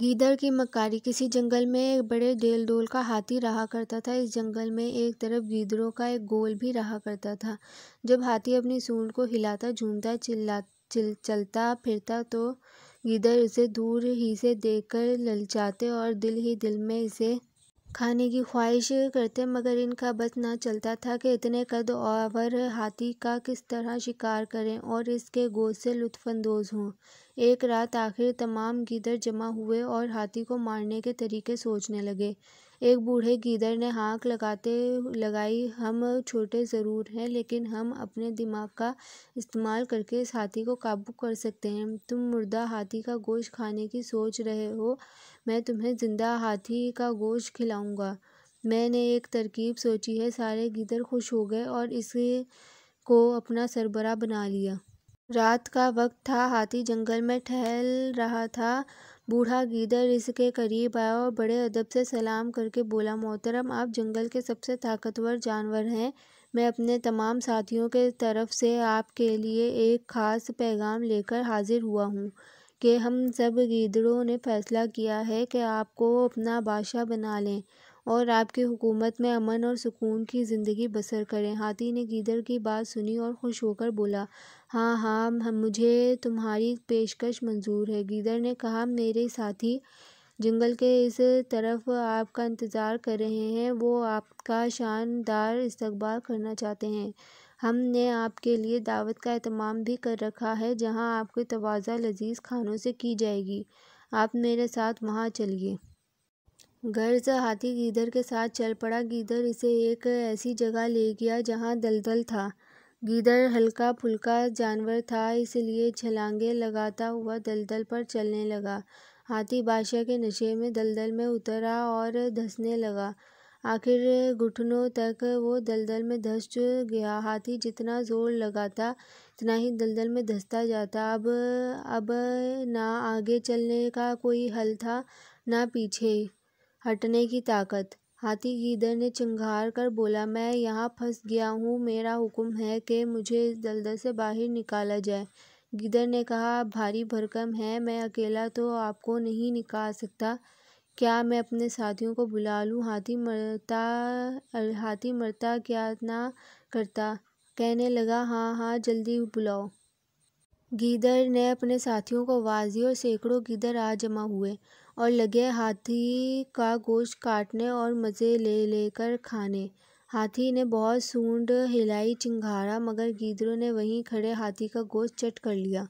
गीदड़ की मकारी किसी जंगल में एक बड़े डेल डोल का हाथी रहा करता था इस जंगल में एक तरफ गीदड़ों का एक गोल भी रहा करता था जब हाथी अपनी सूंड को हिलाता झूमता चिल्ला चिल चलता फिरता तो गीदर उसे दूर ही से देखकर ललचाते और दिल ही दिल में इसे खाने की ख्वाहिश करते मगर इनका बस ना चलता था कि इतने कद और हाथी का किस तरह शिकार करें और इसके गोद से लुफानंदोज हों एक रात आखिर तमाम गीदर जमा हुए और हाथी को मारने के तरीके सोचने लगे एक बूढ़े गीदर ने हाँक लगाते लगाई हम छोटे ज़रूर हैं लेकिन हम अपने दिमाग का इस्तेमाल करके इस हाथी को काबू कर सकते हैं तुम मुर्दा हाथी का गोश्त खाने की सोच रहे हो मैं तुम्हें ज़िंदा हाथी का गोश्त खिलाऊंगा मैंने एक तरकीब सोची है सारे गिदर खुश हो गए और इसे को अपना सरबरा बना लिया रात का वक्त था हाथी जंगल में ठहल रहा था बूढ़ा गीदर इसके करीब आया और बड़े अदब से सलाम करके बोला मोहतरम आप जंगल के सबसे ताकतवर जानवर हैं मैं अपने तमाम साथियों के तरफ से आपके लिए एक ख़ास पैगाम लेकर हाजिर हुआ हूँ कि हम सब गीदड़ों ने फैसला किया है कि आपको अपना बादशाह बना लें और आपकी हुकूमत में अमन और सुकून की ज़िंदगी बसर करें हाथी ने गीदड़ की बात सुनी और खुश होकर बोला हाँ हाँ मुझे तुम्हारी पेशकश मंजूर है गीदड़ ने कहा मेरे साथी जंगल के इस तरफ आपका इंतज़ार कर रहे हैं वो आपका शानदार इस्तकबाल करना चाहते हैं हमने आपके लिए दावत का अहतमाम भी कर रखा है जहां आपकी तवाज़ा लजीज खानों से की जाएगी आप मेरे साथ वहां चलिए गर्ज हाथी गीदर के साथ चल पड़ा गीदर इसे एक ऐसी जगह ले गया जहां दलदल था गीदर हल्का फुल्का जानवर था इसलिए छलांगे लगाता हुआ दलदल पर चलने लगा हाथी बादशाह के नशे में दलदल में उतरा और धंसने लगा आखिर घुटनों तक वो दलदल में धस गया हाथी जितना जोर लगाता इतना ही दलदल में धंसता जाता अब अब ना आगे चलने का कोई हल था ना पीछे हटने की ताकत हाथी गीदर ने चिंघार कर बोला मैं यहाँ फंस गया हूँ मेरा हुक्म है कि मुझे इस दलदल से बाहर निकाला जाए गिदर ने कहा भारी भरकम है मैं अकेला तो आपको नहीं निकाल सकता क्या मैं अपने साथियों को बुला लूँ हाथी मरता हाथी मरता क्या ना करता कहने लगा हाँ हाँ जल्दी बुलाओ गीदर ने अपने साथियों को आवाज़ दी और सैकड़ों गीदर आ जमा हुए और लगे हाथी का गोश्त काटने और मज़े ले लेकर खाने हाथी ने बहुत सूंड हिलाई चिंगारा मगर गीदड़ों ने वहीं खड़े हाथी का गोश्त चट कर लिया